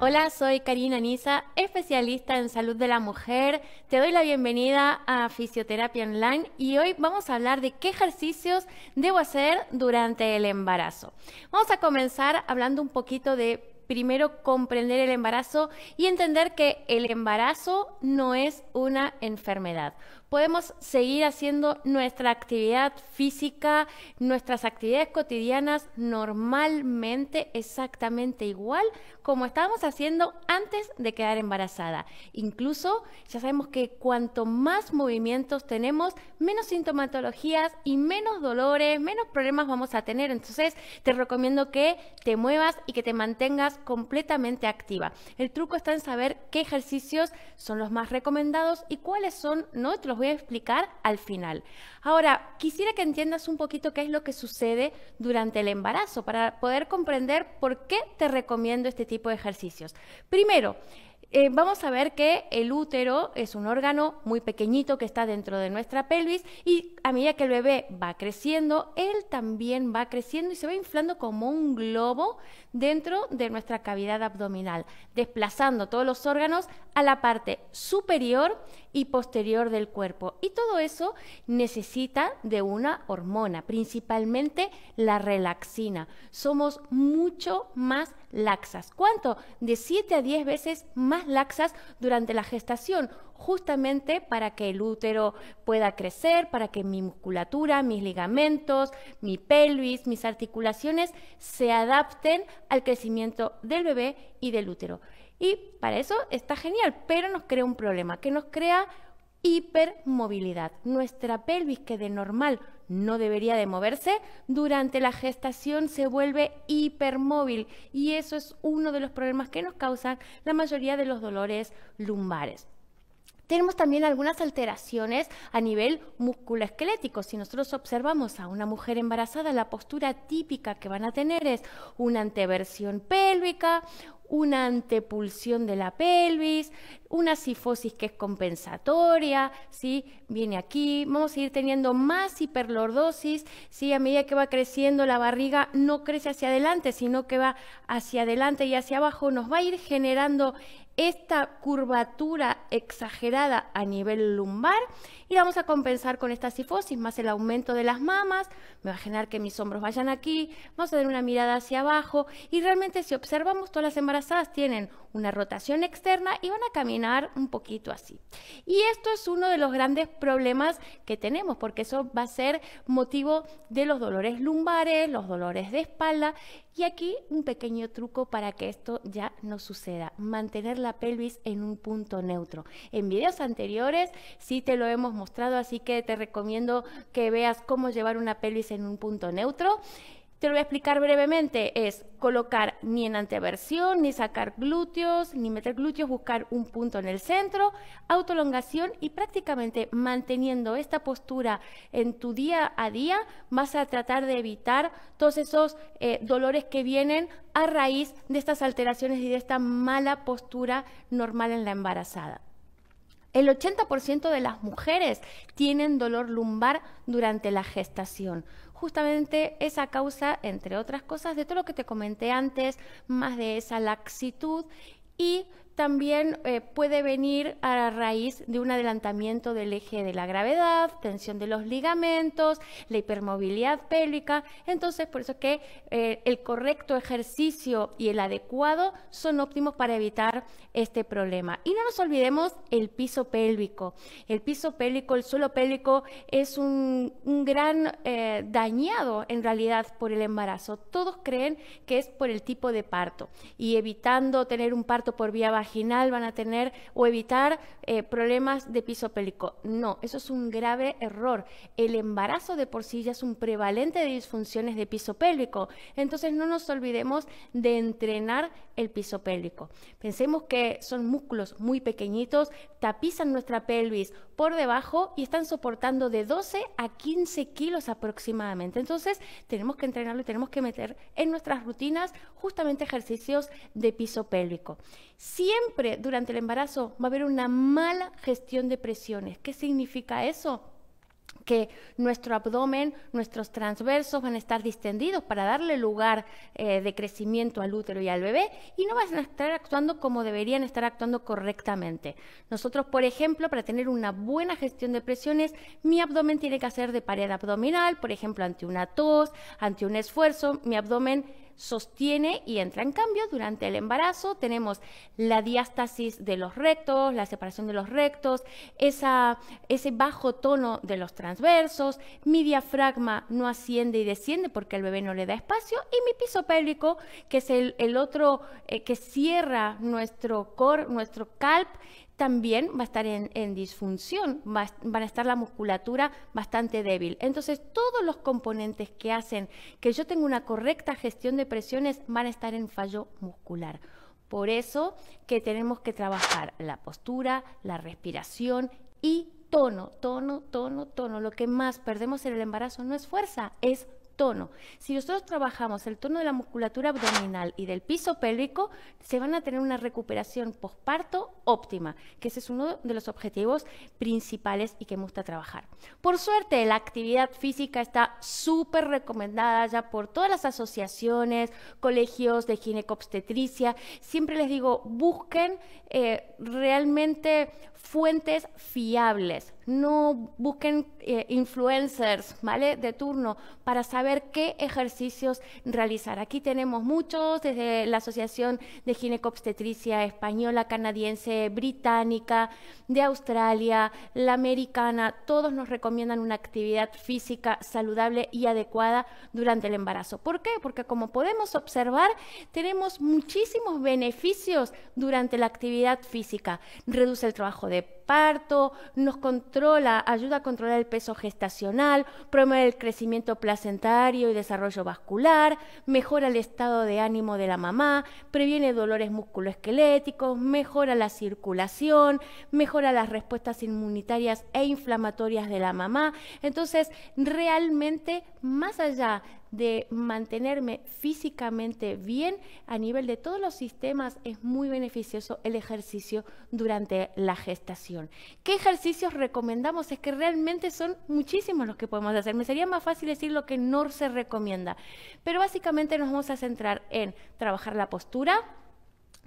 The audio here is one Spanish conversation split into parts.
Hola, soy Karina Nisa, especialista en salud de la mujer. Te doy la bienvenida a Fisioterapia Online y hoy vamos a hablar de qué ejercicios debo hacer durante el embarazo. Vamos a comenzar hablando un poquito de primero comprender el embarazo y entender que el embarazo no es una enfermedad. Podemos seguir haciendo nuestra actividad física, nuestras actividades cotidianas normalmente, exactamente igual como estábamos haciendo antes de quedar embarazada. Incluso ya sabemos que cuanto más movimientos tenemos, menos sintomatologías y menos dolores, menos problemas vamos a tener. Entonces te recomiendo que te muevas y que te mantengas completamente activa. El truco está en saber qué ejercicios son los más recomendados y cuáles son no, te los voy a explicar al final. Ahora, quisiera que entiendas un poquito qué es lo que sucede durante el embarazo para poder comprender por qué te recomiendo este tipo de ejercicios. Primero, eh, vamos a ver que el útero es un órgano muy pequeñito que está dentro de nuestra pelvis y a medida que el bebé va creciendo, él también va creciendo y se va inflando como un globo dentro de nuestra cavidad abdominal, desplazando todos los órganos a la parte superior y posterior del cuerpo. Y todo eso necesita de una hormona, principalmente la relaxina. Somos mucho más laxas. ¿Cuánto? De 7 a 10 veces más laxas durante la gestación, justamente para que el útero pueda crecer, para que mi musculatura, mis ligamentos, mi pelvis, mis articulaciones se adapten al crecimiento del bebé y del útero. Y para eso está genial, pero nos crea un problema, que nos crea hipermovilidad. Nuestra pelvis, que de normal no debería de moverse, durante la gestación se vuelve hipermóvil y eso es uno de los problemas que nos causan la mayoría de los dolores lumbares. Tenemos también algunas alteraciones a nivel musculoesquelético. Si nosotros observamos a una mujer embarazada, la postura típica que van a tener es una anteversión pélvica, una antepulsión de la pelvis, una sifosis que es compensatoria, ¿sí? viene aquí, vamos a ir teniendo más hiperlordosis, ¿sí? a medida que va creciendo la barriga no crece hacia adelante, sino que va hacia adelante y hacia abajo, nos va a ir generando esta curvatura exagerada a nivel lumbar y vamos a compensar con esta cifosis, más el aumento de las mamas, me va a generar que mis hombros vayan aquí, vamos a dar una mirada hacia abajo y realmente si observamos todas las embarazadas tienen una rotación externa y van a caminar un poquito así. Y esto es uno de los grandes problemas que tenemos porque eso va a ser motivo de los dolores lumbares, los dolores de espalda y aquí un pequeño truco para que esto ya no suceda, mantener la pelvis en un punto neutro. En videos anteriores sí te lo hemos mostrado, así que te recomiendo que veas cómo llevar una pelvis en un punto neutro. Te lo voy a explicar brevemente, es colocar ni en anteversión, ni sacar glúteos, ni meter glúteos, buscar un punto en el centro, autolongación y prácticamente manteniendo esta postura en tu día a día vas a tratar de evitar todos esos eh, dolores que vienen a raíz de estas alteraciones y de esta mala postura normal en la embarazada. El 80% de las mujeres tienen dolor lumbar durante la gestación. Justamente esa causa, entre otras cosas, de todo lo que te comenté antes, más de esa laxitud y también eh, puede venir a raíz de un adelantamiento del eje de la gravedad, tensión de los ligamentos, la hipermovilidad pélvica. Entonces, por eso que eh, el correcto ejercicio y el adecuado son óptimos para evitar este problema. Y no nos olvidemos el piso pélvico. El piso pélvico, el suelo pélvico es un, gran eh, dañado en realidad por el embarazo. Todos creen que es por el tipo de parto y evitando tener un parto por vía vaginal van a tener o evitar eh, problemas de piso pélvico. No, eso es un grave error. El embarazo de por sí ya es un prevalente de disfunciones de piso pélvico. Entonces no nos olvidemos de entrenar el piso pélvico. Pensemos que son músculos muy pequeñitos, tapizan nuestra pelvis por debajo y están soportando de 12 a 15 kilos aproximadamente. Entonces tenemos que entrenarlo y tenemos que meter en nuestras rutinas justamente ejercicios de piso pélvico. Si siempre durante el embarazo va a haber una mala gestión de presiones. ¿Qué significa eso? que nuestro abdomen, nuestros transversos van a estar distendidos para darle lugar eh, de crecimiento al útero y al bebé y no van a estar actuando como deberían estar actuando correctamente. Nosotros, por ejemplo, para tener una buena gestión de presiones, mi abdomen tiene que hacer de pared abdominal, por ejemplo, ante una tos, ante un esfuerzo, mi abdomen sostiene y entra en cambio durante el embarazo. Tenemos la diástasis de los rectos, la separación de los rectos, ese bajo tono de los transversos, mi diafragma no asciende y desciende porque el bebé no le da espacio y mi piso pélvico, que es el, otro eh, que cierra nuestro cor, nuestro calp, también va a estar en, disfunción, van a estar la musculatura bastante débil. Entonces, todos los componentes que hacen que yo tenga una correcta gestión de presiones van a estar en fallo muscular. Por eso que tenemos que trabajar la postura, la respiración y tono, tono, tono, tono. Lo que más perdemos en el embarazo no es fuerza, es tono. Si nosotros trabajamos el tono de la musculatura abdominal y del piso pélvico, se van a tener una recuperación posparto óptima, que ese es uno de los objetivos principales y que me gusta trabajar. Por suerte, la actividad física está súper recomendada ya por todas las asociaciones, colegios de ginecobstetricia. Siempre les digo, busquen eh, realmente fuentes fiables no busquen eh, influencers, ¿vale? De turno para saber qué ejercicios realizar. Aquí tenemos muchos, desde la Asociación de Gineco-Obstetricia Española, Canadiense, Británica, de Australia, la Americana, todos nos recomiendan una actividad física saludable y adecuada durante el embarazo. ¿Por qué? Porque como podemos observar, tenemos muchísimos beneficios durante la actividad física. Reduce el trabajo de parto, nos controla, ayuda a controlar el peso gestacional, promueve el crecimiento placentario y desarrollo vascular, mejora el estado de ánimo de la mamá, previene dolores musculoesqueléticos, mejora la circulación, mejora las respuestas inmunitarias e inflamatorias de la mamá. Entonces, realmente, más allá de mantenerme físicamente bien a nivel de todos los sistemas, es muy beneficioso el ejercicio durante la gestación. ¿Qué ejercicios recomendamos? Es que realmente son muchísimos los que podemos hacer. Me sería más fácil decir lo que no se recomienda, pero básicamente nos vamos a centrar en trabajar la postura,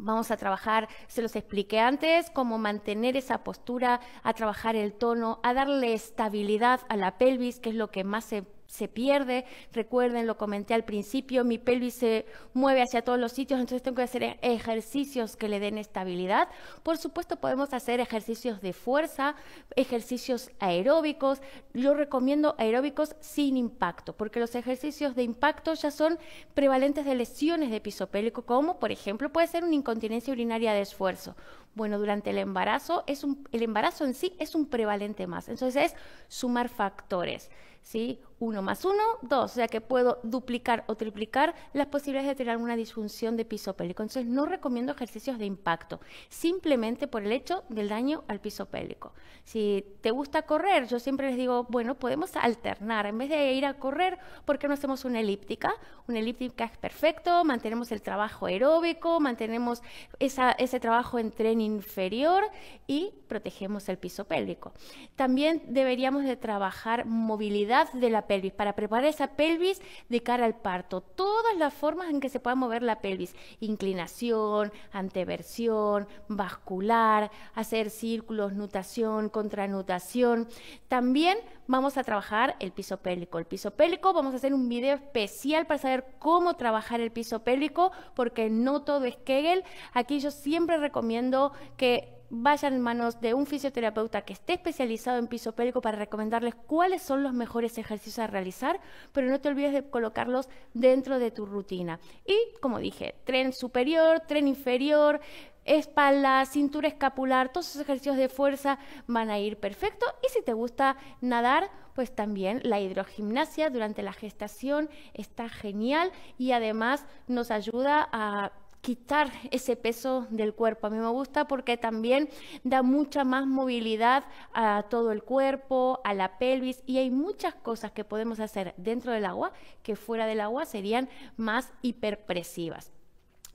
Vamos a trabajar, se los expliqué antes, cómo mantener esa postura, a trabajar el tono, a darle estabilidad a la pelvis, que es lo que más se se pierde. Recuerden, lo comenté al principio, mi pelvis se mueve hacia todos los sitios, entonces tengo que hacer ejercicios que le den estabilidad. Por supuesto, podemos hacer ejercicios de fuerza, ejercicios aeróbicos. Yo recomiendo aeróbicos sin impacto, porque los ejercicios de impacto ya son prevalentes de lesiones de piso como por ejemplo puede ser una incontinencia urinaria de esfuerzo. Bueno, durante el embarazo, es el embarazo en sí es un prevalente más. Entonces es sumar factores, ¿sí? 1 más 1, 2, o sea que puedo duplicar o triplicar las posibilidades de tener alguna disfunción de piso pélvico. Entonces no recomiendo ejercicios de impacto, simplemente por el hecho del daño al piso pélvico. Si te gusta correr, yo siempre les digo, bueno, podemos alternar, en vez de ir a correr, ¿por qué no hacemos una elíptica? Una elíptica es perfecto, mantenemos el trabajo aeróbico, mantenemos ese trabajo en tren inferior y protegemos el piso pélvico. También deberíamos de trabajar movilidad de la pelvis, para preparar esa pelvis de cara al parto. Todas las formas en que se pueda mover la pelvis, inclinación, anteversión, vascular, hacer círculos, nutación, contranutación. También vamos a trabajar el piso pélvico. El piso pélvico, vamos a hacer un video especial para saber cómo trabajar el piso pélvico, porque no todo es Kegel. Aquí yo siempre recomiendo que vayan en manos de un fisioterapeuta que esté especializado en piso pélvico para recomendarles cuáles son los mejores ejercicios a realizar, pero no te olvides de colocarlos dentro de tu rutina. Y como dije, tren superior, tren inferior, espalda, cintura escapular, todos esos ejercicios de fuerza van a ir perfecto. Y si te gusta nadar, pues también la hidrogimnasia durante la gestación está genial y además nos ayuda a quitar ese peso del cuerpo. A mí me gusta porque también da mucha más movilidad a todo el cuerpo, a la pelvis y hay muchas cosas que podemos hacer dentro del agua que fuera del agua serían más hiperpresivas.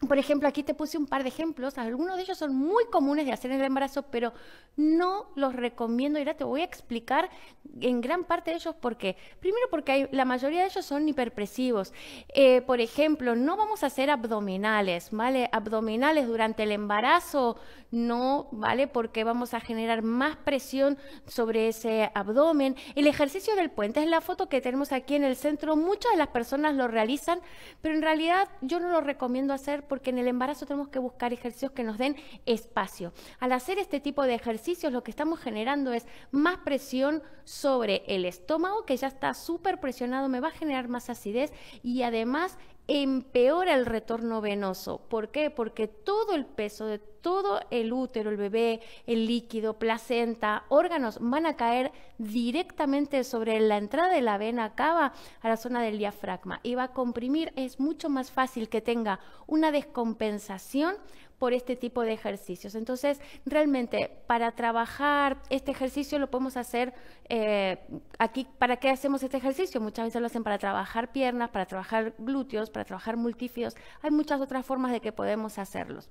Por ejemplo, aquí te puse un par de ejemplos, algunos de ellos son muy comunes de hacer en el embarazo, pero no los recomiendo. Y ahora te voy a explicar en gran parte de ellos por qué. Primero porque la mayoría de ellos son hiperpresivos. Eh, por ejemplo, no vamos a hacer abdominales, ¿vale? Abdominales durante el embarazo no, ¿vale? Porque vamos a generar más presión sobre ese abdomen. El ejercicio del puente es la foto que tenemos aquí en el centro. Muchas de las personas lo realizan, pero en realidad yo no lo recomiendo hacer porque en el embarazo tenemos que buscar ejercicios que nos den espacio. Al hacer este tipo de ejercicios lo que estamos generando es más presión sobre el estómago que ya está súper presionado, me va a generar más acidez y además empeora el retorno venoso. ¿Por qué? Porque todo el peso de todo el útero, el bebé, el líquido, placenta, órganos van a caer directamente sobre la entrada de la vena cava a la zona del diafragma y va a comprimir. Es mucho más fácil que tenga una descompensación por este tipo de ejercicios. Entonces, realmente para trabajar este ejercicio lo podemos hacer eh, aquí. ¿Para qué hacemos este ejercicio? Muchas veces lo hacen para trabajar piernas, para trabajar glúteos, para trabajar multífidos. Hay muchas otras formas de que podemos hacerlos.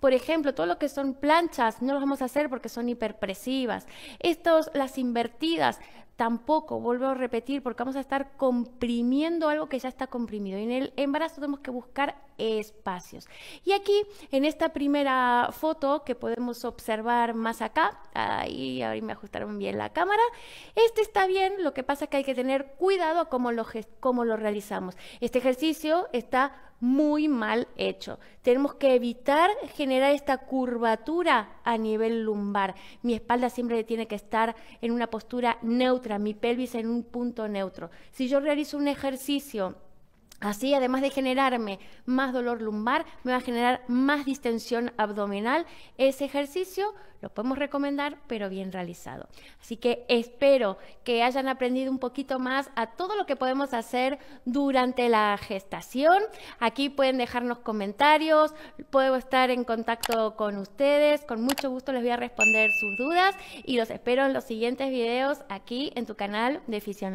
Por ejemplo, todo lo que son planchas no lo vamos a hacer porque son hiperpresivas. Estos, las invertidas, tampoco, vuelvo a repetir, porque vamos a estar comprimiendo algo que ya está comprimido. Y en el embarazo tenemos que buscar espacios. Y aquí, en esta primera foto que podemos observar más acá, ahí, ahí me ajustaron bien la cámara, este está bien, lo que pasa es que hay que tener cuidado cómo lo, cómo lo realizamos. Este ejercicio está muy mal hecho. Tenemos que evitar generar esta curvatura a nivel lumbar. Mi espalda siempre tiene que estar en una postura neutra, mi pelvis en un punto neutro. Si yo realizo un ejercicio Así, además de generarme más dolor lumbar, me va a generar más distensión abdominal. Ese ejercicio lo podemos recomendar, pero bien realizado. Así que espero que hayan aprendido un poquito más a todo lo que podemos hacer durante la gestación. Aquí pueden dejarnos comentarios, puedo estar en contacto con ustedes. Con mucho gusto les voy a responder sus dudas y los espero en los siguientes videos aquí en tu canal de Fisión